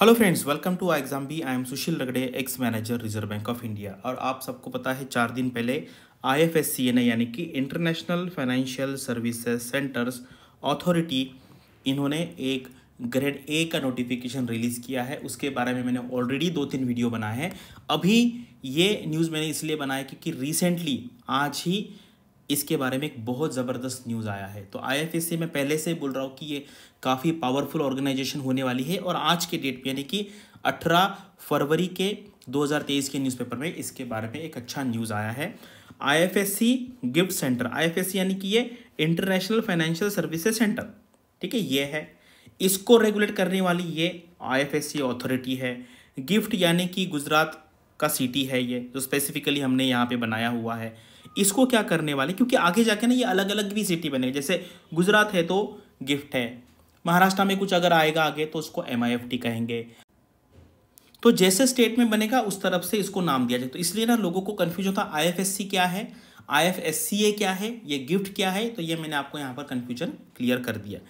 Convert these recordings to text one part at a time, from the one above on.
Hello friends welcome to I exam be I am Sushil Ragade ex manager Reserve Bank of India और आप सबको पता है चार दिन पहले I F S C N यानी कि international financial services centres authority इन्होंने एक ग्रेड ए का नोटिफिकेशन रिलीज़ किया है उसके बारे में मैंने ऑलरेडी दो तीन वीडियो बनाए हैं अभी ये न्यूज़ मैंने इसलिए बनाया क्योंकि रिसेंटली आज ही इसके बारे में एक बहुत ज़बरदस्त न्यूज़ आया है तो आई मैं पहले से बोल रहा हूँ कि ये काफ़ी पावरफुल ऑर्गेनाइजेशन होने वाली है और आज के डेट में यानी कि 18 फरवरी के 2023 के न्यूज़पेपर में इसके बारे में एक अच्छा न्यूज़ आया है आई गिफ्ट सेंटर आई यानी कि ये इंटरनेशनल फाइनेंशियल सर्विसेज सेंटर ठीक है ये है इसको रेगुलेट करने वाली ये आई अथॉरिटी है गिफ्ट यानी कि गुजरात का सिटी है ये जो स्पेसिफिकली हमने यहाँ पे बनाया हुआ है इसको क्या करने वाले क्योंकि आगे जाके ना ये अलग अलग भी सिटी बनेगी जैसे गुजरात है तो गिफ्ट है महाराष्ट्र में कुछ अगर आएगा आगे तो उसको एम कहेंगे तो जैसे स्टेट में बनेगा उस तरफ से इसको नाम दिया जाए तो इसलिए ना लोगों को कन्फ्यूजन होता आई क्या है आई क्या है ये गिफ्ट क्या है तो ये मैंने आपको यहाँ पर कन्फ्यूजन क्लियर कर दिया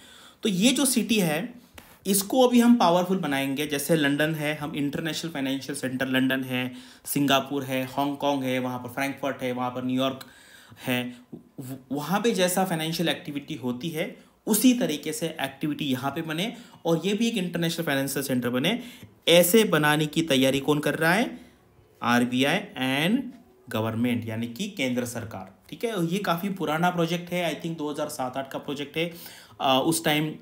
तो ये जो सिटी है इसको अभी हम पावरफुल बनाएंगे जैसे लंदन है हम इंटरनेशनल फाइनेंशियल सेंटर लंदन है सिंगापुर है हांगकॉन्ग है वहाँ पर फ्रैंकफर्ट है वहाँ पर न्यूयॉर्क है वहाँ पे जैसा फाइनेंशियल एक्टिविटी होती है उसी तरीके से एक्टिविटी यहाँ पे बने और ये भी एक इंटरनेशनल फाइनेंशियल सेंटर बने ऐसे बनाने की तैयारी कौन कर रहा है आर एंड गवर्नमेंट यानी कि केंद्र सरकार ठीक है ये काफ़ी पुराना प्रोजेक्ट है आई थिंक 2007 हज़ार का प्रोजेक्ट है उस टाइम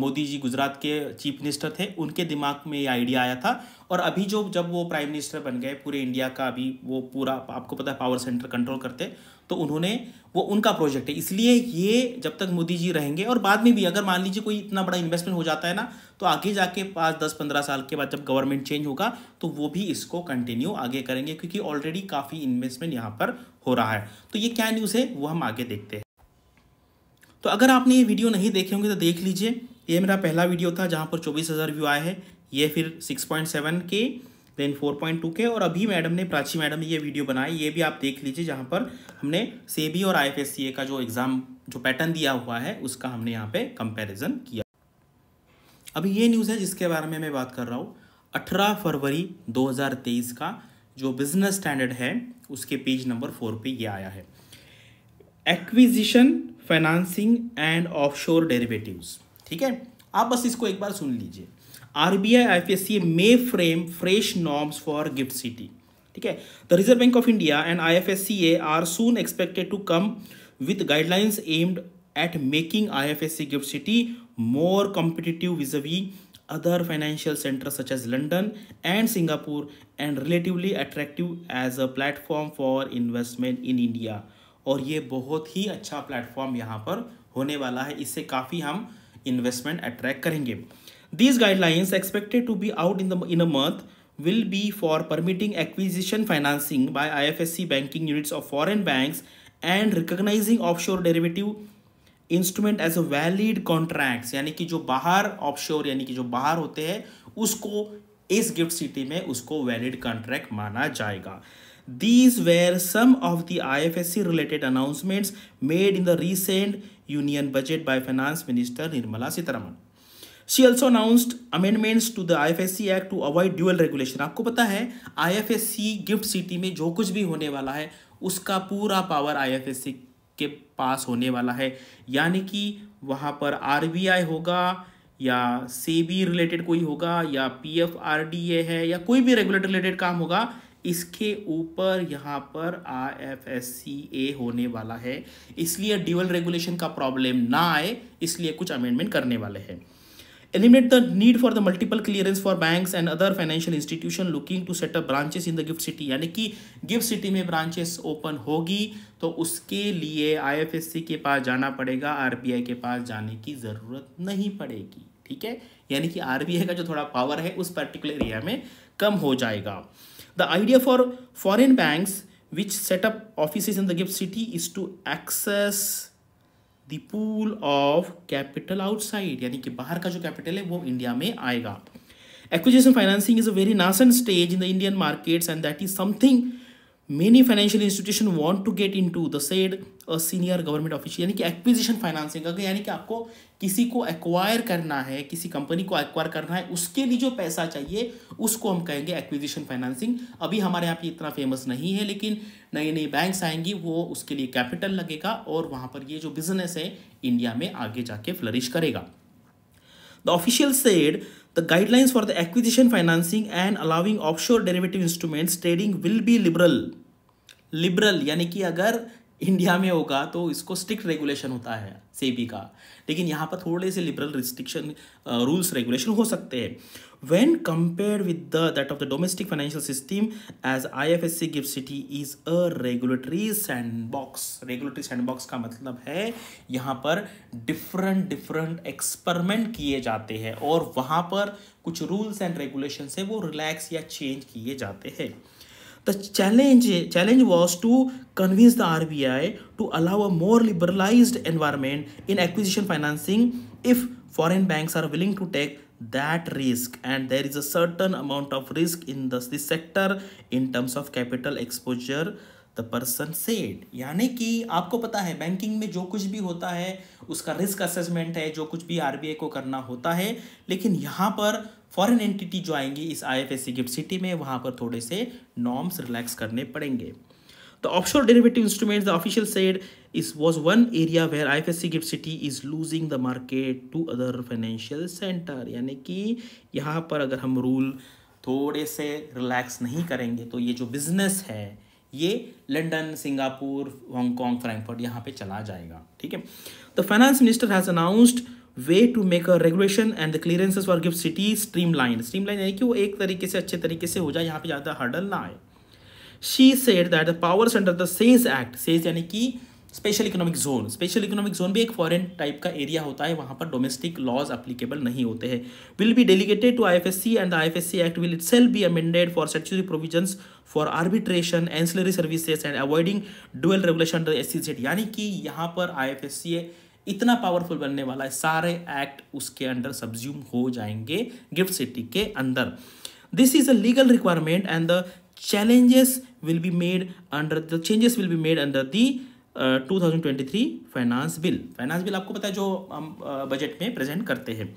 मोदी जी गुजरात के चीफ मिनिस्टर थे उनके दिमाग में ये आइडिया आया था और अभी जो जब वो प्राइम मिनिस्टर बन गए पूरे इंडिया का अभी वो पूरा आपको पता है पावर सेंटर कंट्रोल करते तो उन्होंने वो उनका प्रोजेक्ट है इसलिए ये जब तक मोदी जी रहेंगे और बाद में भी अगर मान लीजिए कोई इतना बड़ा इन्वेस्टमेंट हो जाता है ना तो आगे जाके पाँच दस पंद्रह साल के बाद जब गवर्नमेंट चेंज होगा तो वो भी इसको कंटिन्यू आगे करेंगे क्योंकि ऑलरेडी काफ़ी इन्वेस्टमेंट यहाँ पर हो रहा है तो ये क्या न्यूज़ है वो हम आगे देखते हैं तो अगर आपने ये वीडियो नहीं देखे होंगे तो देख लीजिए ये मेरा पहला वीडियो था जहाँ पर चौबीस हज़ार व्यू आया है ये फिर सिक्स पॉइंट सेवन के देन फोर पॉइंट टू के और अभी मैडम ने प्राची मैडम ने ये वीडियो बनाई ये भी आप देख लीजिए जहाँ पर हमने सेबी और आई का जो एग्ज़ाम जो पैटर्न दिया हुआ है उसका हमने यहाँ पर कंपेरिजन किया अभी ये न्यूज़ है जिसके बारे में मैं बात कर रहा हूँ अठारह फरवरी दो का जो बिजनेस स्टैंडर्ड है उसके पेज नंबर फोर पे ये आया है acquisition financing and offshore derivatives ठीक है आप बस इसको एक बार सुन लीजिए RBI C may frame fresh norms for GIFT City ठीक है the Reserve Bank of India and I F S C A are soon expected to come with guidelines aimed at making I GIFT City C GIFT City more competitive -vis other financial centers such as London and Singapore and relatively attractive as a platform for investment in और ये बहुत ही अच्छा platform यहाँ पर होने वाला है इससे काफ़ी हम इन्वेस्टमेंट अट्रैक्ट करेंगे these guidelines expected to be out in the in a month will be for permitting acquisition financing by I F S C banking units of foreign bank and recognising offshore derivative instrument as a valid contract यानी कि जो बाहर of शोर यानी कि जो बाहर होते हैं उसको इस गिफ्ट सिटी में उसको वैलिड कॉन्ट्रैक्ट माना जाएगा These were some of the IFSC related announcements made in the recent Union budget by Finance Minister Nirmala Sitaraman. She also announced amendments to the I F S C act to avoid dual regulation आपको पता है I F S C GIFT City में जो कुछ भी होने वाला है उसका पूरा power I F S C के पास होने वाला है यानी कि वहाँ पर आर बी आई होगा या सेबी रिलेटेड कोई होगा या P F R D A है या कोई भी रेगुलेटर रिलेटेड काम होगा इसके ऊपर यहाँ पर आई एफ एस सी ए होने वाला है इसलिए ड्यूअल रेगुलेशन का प्रॉब्लम ना आए इसलिए कुछ अमेंडमेंट करने वाले हैं eliminate the need for the multiple clearance for bank and other financial institution looking to set up branches in the GIFT City यानी कि गिफ्ट सिटी में ब्रांचेस ओपन होगी तो उसके लिए आई के पास जाना पड़ेगा आर के पास जाने की ज़रूरत नहीं पड़ेगी ठीक है यानी कि आर का जो थोड़ा पावर है उस पर्टिकुलर एरिया में कम हो जाएगा The idea for foreign banks which set up offices in the gift city is to access the pool of capital outside Yani ki bahar ka jo capital hai, wo India mein aega. Acquisition financing is a very nascent stage in the Indian markets and that is something many financial institution want to get into the said a senior government office यानी कि acquisition financing अगर यानी कि आपको किसी को acquire करना है किसी कंपनी को एक्वायर करना है उसके लिए जो पैसा चाहिए उसको हम कहेंगे एक्विजिशन फाइनेंसिंग अभी हमारे यहाँ पे इतना फेमस नहीं है लेकिन नई नई बैंक्स आएंगी वो उसके लिए कैपिटल लगेगा और वहाँ पर ये जो बिजनेस है इंडिया में आगे जाके फ्लरिश करेगा The official said the guidelines for the acquisition financing and allowing offshore derivative instruments trading will be liberal. Liberal yani ki agar. India में होगा तो इसको स्ट्रिक्ट रेगुलेशन होता है सेबी का लेकिन यहाँ पर थोड़े से लिबरल रिस्ट्रिक्शन रूल्स रेगुलेशन हो सकते हैं when compare with the that of the domestic financial system as I F S C GIFT City is a regulatory sandbox regulatory sandbox का मतलब है यहाँ पर डिफरेंट डिफरेंट एक्सपेरमेंट किए जाते हैं और वहाँ पर कुछ रूल्स एंड रेगुलेशन है वो रिलैक्स या चेंज किए जाते हैं The challenge, challenge was to convince the RBI to allow a more liberalized environment in acquisition financing if foreign banks are willing to take that risk and there is a certain amount of risk in this, this sector in terms of capital exposure person said यानी कि आपको पता है banking में जो कुछ भी होता है उसका रिस्क असेसमेंट है जो कुछ भी आरबीआई को करना होता है लेकिन यहां पर फॉरेन एंटिटी जो आएंगी इस आईएफएससी गिफ्ट सिटी में वहां पर थोड़े से नॉर्म्स रिलैक्स करने पड़ेंगे derivative offshore official said this was one area where I F S C GIFT City is losing the market to other financial centre यानी कि यहाँ पर अगर हम रूल थोड़े से रिलैक्स नहीं करेंगे तो ये जो बिजनेस है ये लंदन सिंगापुर हांगकॉन्ग फ्रैंकफर्ट यहाँ पे चला जाएगा ठीक है the finance minister has announced way to make a regulation and the clearances for गिव City streamline streamline यानी कि वो एक तरीके से अच्छे तरीके से हो जाए यहाँ पे ज़्यादा हर्डल ना आए she said that the powers under the SEZ act SEZ यानी कि special economic zone special economic zone भी एक फॉरेन टाइप का एरिया होता है वहाँ पर डोमेस्टिक लॉज अप्लीकेबल नहीं होते हैं will be delegated to I F S C and the SEZ act will shall be amended for statutory provision for arbitration ancillary services and avoiding dual regulations यानी कि यहाँ पर आई इतना powerful बनने वाला है सारे एक्ट उसके अंडर सब्ज्यूम हो जाएंगे गिफ्ट सिटी के अंदर this is a legal requirement and the challenges will be made under the changes will be made under the 2023 finance bill finance bill आपको पता है जो हम बजट में प्रेजेंट करते हैं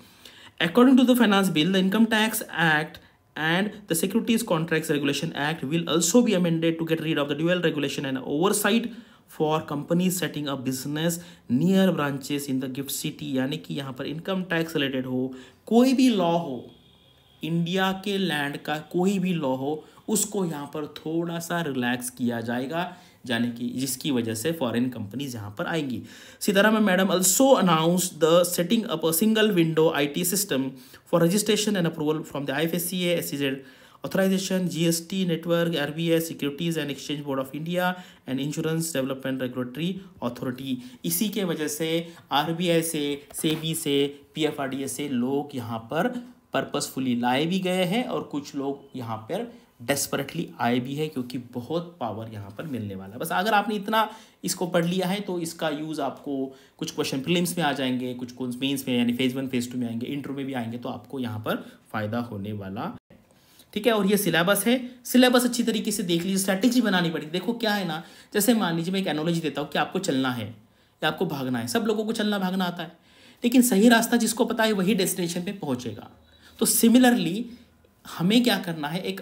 according to the finance bill the income tax act and the securities contract regulation act will also be amended to get rid of the dual regulation and oversight for company setting a business near branches in the GIFT City यानी कि यहाँ पर income tax related हो कोई भी law हो India के land का कोई भी लॉ हो उसको यहाँ पर थोड़ा सा रिलैक्स किया जाएगा जाने की जिसकी वजह से फॉरेन कंपनीज यहाँ पर आएंगी Sitharaman madam also announce the setting up a single window IT system for registration and approval from the I F S C S C securities and exchange board of India and insurance development regulatory authority इसी के वजह से are से SEBI e से PFRDA से लोग यहाँ पर पर्पसफुली लाए भी गए हैं और कुछ लोग यहाँ पर डेस्परेटली आए भी है क्योंकि बहुत पावर यहाँ पर मिलने वाला है बस अगर आपने इतना इसको पढ़ लिया है तो इसका यूज़ आपको कुछ क्वेश्चन फिल्म में आ जाएंगे कुछ कौन मेन्स में यानी फेज़ वन फेज़ टू में आएंगे इंटरव्यू में भी आएंगे तो आपको यहाँ पर फ़ायदा होने वाला ठीक है और ये सिलेबस है सिलेबस अच्छी तरीके से देख लीजिए स्ट्रैटेजी बनानी पड़ेगी देखो क्या है ना जैसे मान लीजिए मैं एक एनोलॉजी देता हूँ कि आपको चलना है या आपको भागना है सब लोगों को चलना भागना आता है लेकिन सही रास्ता जिसको पता है वही डेस्टिनेशन पे पहुँचेगा तो सिमिलरली हमें क्या करना है एक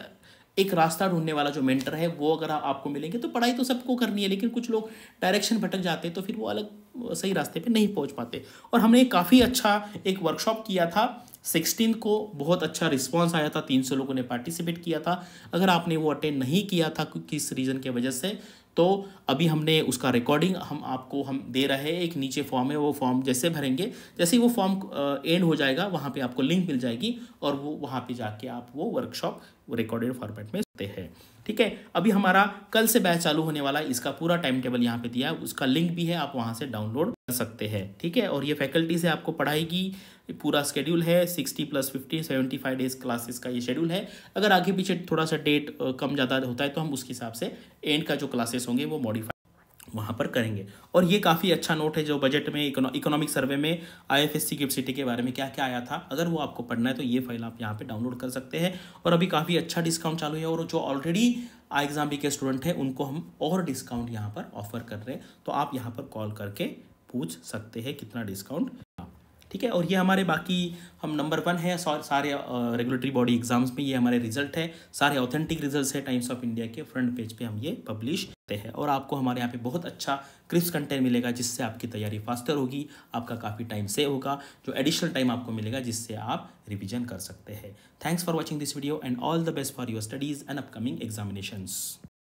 एक रास्ता ढूंढने वाला जो मेंटर है वो अगर आपको मिलेंगे तो पढ़ाई तो सबको करनी है लेकिन कुछ लोग डायरेक्शन भटक जाते हैं तो फिर वो अलग सही रास्ते पे नहीं पहुंच पाते और हमने काफ़ी अच्छा एक वर्कशॉप किया था सिक्सटीन को बहुत अच्छा रिस्पांस आया था तीन सौ लोगों ने पार्टिसिपेट किया था अगर आपने वो अटेंड नहीं किया था किस रीज़न के वजह से तो अभी हमने उसका रिकॉर्डिंग हम आपको हम दे रहे हैं एक नीचे फॉर्म है वो फॉर्म जैसे भरेंगे जैसे ही वो फॉर्म एंड हो जाएगा वहाँ पे आपको लिंक मिल जाएगी और वो वहाँ पे जाके आप वो वर्कशॉप रिकॉर्डेड फॉर्मेट में सकते हैं ठीक है अभी हमारा कल से बैच चालू होने वाला है इसका पूरा टाइम टेबल यहाँ पे दिया है उसका लिंक भी है आप वहाँ से डाउनलोड कर सकते हैं ठीक है और ये फैकल्टी से आपको पढ़ाएगी पूरा स्केड्यूल है sixty plus fifty seventy five days classes का ये शेड्यूल है अगर आगे पीछे थोड़ा सा डेट कम ज़्यादा होता है तो हम उसके हिसाब से एंड का जो क्लासेस होंगे वो मॉडिफाई वहाँ पर करेंगे और ये काफ़ी अच्छा नोट है जो बजट में इकोनॉमिक सर्वे में I F S C GIFT City के बारे में क्या क्या आया था अगर वो आपको पढ़ना है तो ये फाइल आप यहाँ पे डाउनलोड कर सकते हैं और अभी काफ़ी अच्छा डिस्काउंट चालू है और जो ऑलरेडी आई एग्ज़ाम के स्टूडेंट हैं उनको हम और डिस्काउंट यहाँ पर ऑफर कर रहे हैं तो आप यहाँ पर कॉल करके पूछ सकते हैं कितना डिस्काउंट ठीक है और ये हमारे बाकी हम नंबर वन है सारे रेगुलेटरी बॉडी एग्जाम्स में ये हमारे रिजल्ट है सारे ऑथेंटिक रिजल्ट है टाइम्स ऑफ इंडिया के फ्रंट पेज पे हम ये पब्लिश करते हैं और आपको हमारे यहाँ पे बहुत अच्छा क्रिप्स कंटेंट मिलेगा जिससे आपकी तैयारी फास्टर होगी आपका काफ़ी टाइम सेव होगा जो एडिशनल टाइम आपको मिलेगा जिससे आप रिविजन कर सकते हैं thanks for watching this video and all the best for your studies and upcoming examinations